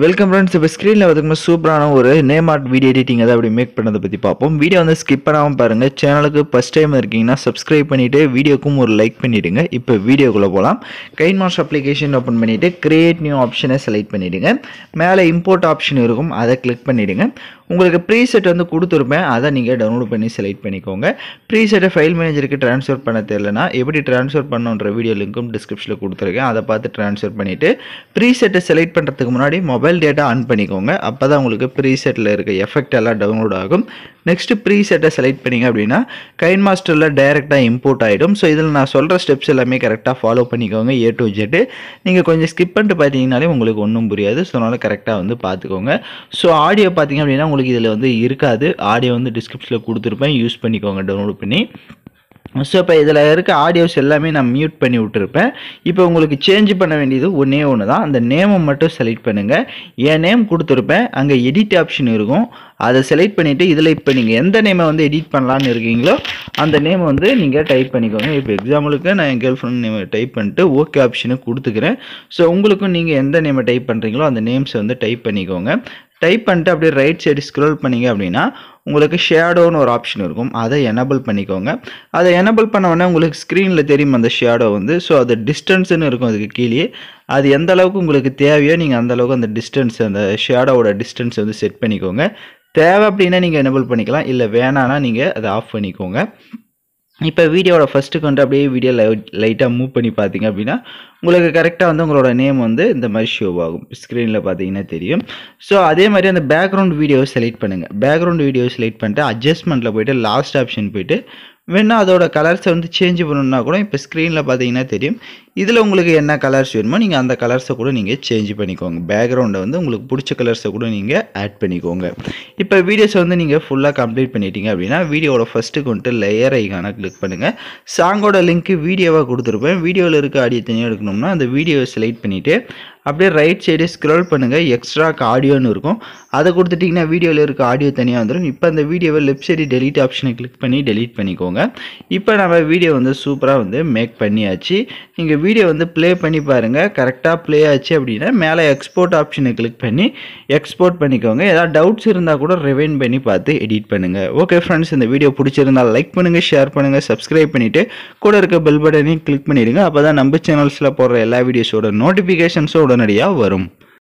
welcome friends இப்போ ஸ்க்ரீனில் பார்த்துக்கோங்க சூப்பரான ஒரு நேம் ஆர்ட் வீடியோ எடிட்டிங் அதை அப்படி மேக் பண்ணதை பற்றி பார்ப்போம் வீடியோ வந்து ஸ்கிப் பண்ணாமல் பாருங்கள் சேனலுக்கு ஃபஸ்ட் டைம் இருக்கீங்கன்னா சப்ஸ்கிரைப் பண்ணிவிட்டு வீடியோக்கும் ஒரு லைக் பண்ணிவிடுங்க இப்போ வீடியோக்குள்ளே போகலாம் கைன் மாஸ் அப்ளிகேஷன் ஓப்பன் பண்ணிவிட்டு க்ரியேட் நியூ ஆப்ஷனை செலக்ட் பண்ணிவிடுங்க மேலே இம்போர்ட் ஆப்ஷன் இருக்கும் அதை கிளிக் பண்ணிவிடுங்க உங்களுக்கு ப்ரீசெட் வந்து கொடுத்துருப்பேன் அதை நீங்கள் டவுன்லோட் பண்ணி செலக்ட் பண்ணிக்கோங்க ப்ரீசெட்டை ஃபைல் மேனேஜருக்கு ட்ரான்ஸ்ஃபர் பண்ண தெரியலனா எப்படி ட்ரான்ஸ்ஃபர் பண்ணுன்ற வீடியோ லிங்க்கும் டிஸ்கிரிப்ஷனில் கொடுத்துருக்கேன் அதை பார்த்து ட்ரான்ஸ்ஃபர் பண்ணிவிட்டு ப்ரீசெட்டை செலக்ட் பண்ணுறதுக்கு முன்னாடி மொபைல் டேட்டா ஆன் பண்ணிக்கோங்க அப்போ தான் உங்களுக்கு ப்ரீசெட்டில் இருக்க எஃபெக்ட் எல்லாம் டவுன்லோட் ஆகும் நெக்ஸ்ட்டு ப்ரீசெட்டை செலக்ட் பண்ணிங்க அப்படின்னா கைன் மாஸ்டரில் டைரெக்டாக இம்போர்ட் ஆகிடும் ஸோ இதில் நான் சொல்கிற ஸ்டெப்ஸ் எல்லாமே கரெக்டாக ஃபாலோ பண்ணிக்கோங்க ஏ டு ஜெட்டு நீங்கள் கொஞ்சம் ஸ்கிப் பண்ணிட்டு பார்த்தீங்கனாலே உங்களுக்கு ஒன்றும் புரியாது ஸோ அதனால் கரெக்டாக வந்து பார்த்துக்கோங்க ஸோ ஆடியோ பார்த்தீங்க அப்படின்னா உங்களுக்கு இதில் வந்து இருக்காது ஆடியோ வந்து டிஸ்கிரிப்ஷனில் கொடுத்துருப்பேன் யூஸ் பண்ணிக்கோங்க டவுன்லோட் பண்ணி ஸோ இப்போ இதில் இருக்க ஆடியோஸ் எல்லாமே நான் மியூட் பண்ணி விட்டுருப்பேன் இப்போ உங்களுக்கு சேஞ்ச் பண்ண வேண்டியது ஒன்றே ஒன்று தான் அந்த நேமை மட்டும் செலக்ட் பண்ணுங்கள் என் நேம் கொடுத்துருப்பேன் அங்கே எடிட் ஆப்ஷன் இருக்கும் அதை செலக்ட் பண்ணிவிட்டு இதில் இப்போ நீங்கள் எந்த நேமை வந்து எடிட் பண்ணலான்னு இருக்கீங்களோ அந்த நேமை வந்து நீங்கள் டைப் பண்ணிக்கோங்க இப்போ எக்ஸாம்பிளுக்கு நான் என் கேர்ள் ஃப்ரெண்ட் நேமை டைப் பண்ணிட்டு ஓகே ஆப்ஷனை கொடுத்துக்கிறேன் ஸோ உங்களுக்கும் நீங்கள் எந்த நேமை டைப் பண்ணுறீங்களோ அந்த நேம்ஸை வந்து டைப் பண்ணிக்கோங்க டைப் பண்ணிட்டு அப்படியே ரைட் சைடு ஸ்க்ரோல் பண்ணிங்க அப்படின்னா உங்களுக்கு ஷேடோன்னு ஒரு ஆப்ஷன் இருக்கும் அதை எனபிள் பண்ணிக்கோங்க அதை எனபிள் பண்ண உடனே உங்களுக்கு ஸ்க்ரீனில் தெரியும் அந்த ஷேடோ வந்து ஸோ அது டிஸ்டன்ஸ்னு இருக்கும் அதுக்கு கீழே அது எந்த அளவுக்கு உங்களுக்கு தேவையோ நீங்கள் அந்த அளவுக்கு அந்த டிஸ்டன்ஸ் அந்த ஷேடோவோட டிஸ்டன்ஸ் வந்து செட் பண்ணிக்கோங்க தேவை அப்படின்னா நீங்கள் எனபிள் பண்ணிக்கலாம் இல்லை வேணான்னா நீங்கள் அதை ஆஃப் பண்ணிக்கோங்க இப்போ வீடியோவோட ஃபஸ்ட்டு வந்து அப்படியே வீடியோ லைட்டாக மூவ் பண்ணி பார்த்தீங்க அப்படின்னா உங்களுக்கு கரெக்டாக வந்து உங்களோட நேம் வந்து இந்த மாதிரி ஷோ ஆகும் ஸ்க்ரீனில் பார்த்தீங்கன்னா தெரியும் ஸோ அதே மாதிரி அந்த பேக்ரவுண்ட் வீடியோவை செலக்ட் பண்ணுங்கள் பேக்ரவுண்ட் வீடியோ செலக்ட் பண்ணிட்டு அட்ஜஸ்ட்மெண்ட்டில் போயிட்டு லாஸ்ட் ஆப்ஷன் போயிட்டு வேணால் அதோட கலர்ஸை வந்து சேஞ்ச் பண்ணணுன்னா கூட இப்போ ஸ்க்ரீனில் பார்த்தீங்கன்னா தெரியும் இதில் உங்களுக்கு என்ன கலர்ஸ் வேணுமோ நீங்கள் அந்த கலர்ஸை கூட நீங்கள் சேஞ்ச் பண்ணிக்கோங்க பேக்ரவுண்டை வந்து உங்களுக்கு பிடிச்ச கலர்ஸை கூட நீங்கள் ஆட் பண்ணிக்கோங்க இப்போ வீடியோஸ் வந்து நீங்கள் ஃபுல்லாக கம்ப்ளீட் பண்ணிட்டீங்க அப்படின்னா வீடியோட ஃபஸ்ட்டு கொண்டு லேயர் ஐக்கான கிளிக் பண்ணுங்கள் சாங்கோட லிங்க்கு வீடியோவாக கொடுத்துருப்பேன் வீடியோவில் இருக்க ஆடியோ தனியாக எடுக்கணும்னா அந்த வீடியோவை செலக்ட் பண்ணிவிட்டு அப்படியே ரைட் சைடு ஸ்க்ரோல் பண்ணுங்கள் எக்ஸ்ட்ராக்கு ஆடியோன்னு இருக்கும் அதை கொடுத்துட்டிங்கன்னா வீடியோவில் இருக்க ஆடியோ தனியாக வந்துடும் இப்போ அந்த வீடியோவை லெஃப்ட் சைடு டெலிட் ஆப்ஷனை கிளிக் பண்ணி டெலிட் பண்ணிக்கோங்க இப்போ நம்ம வீடியோ வந்து சூப்பராக வந்து மேக் பண்ணியாச்சு நீங்கள் வீடியோ வந்து ப்ளே பண்ணி பாருங்கள் கரெக்டாக ப்ளே ஆச்சு அப்படின்னா மேலே எக்ஸ்போர்ட் ஆப்ஷனை கிளிக் பண்ணி எக்ஸ்போர்ட் பண்ணிக்கோங்க ஏதாவது டவுட்ஸ் இருந்தால் கூட ரிவைன் பண்ணி பார்த்து எடிட் பண்ணுங்கள் ஓகே ஃப்ரெண்ட்ஸ் இந்த வீடியோ பிடிச்சிருந்தால் லைக் பண்ணுங்கள் ஷேர் பண்ணுங்கள் சப்ஸ்கிரைப் பண்ணிவிட்டு கூட இருக்க பெல் பட்டனையும் கிளிக் பண்ணிவிடுங்க அப்போ தான் நம்ம சேனல்ஸில் போடுற எல்லா வீடியோஸோட நோட்டிஃபிகேஷன்ஸும் உடனடியாக வரும்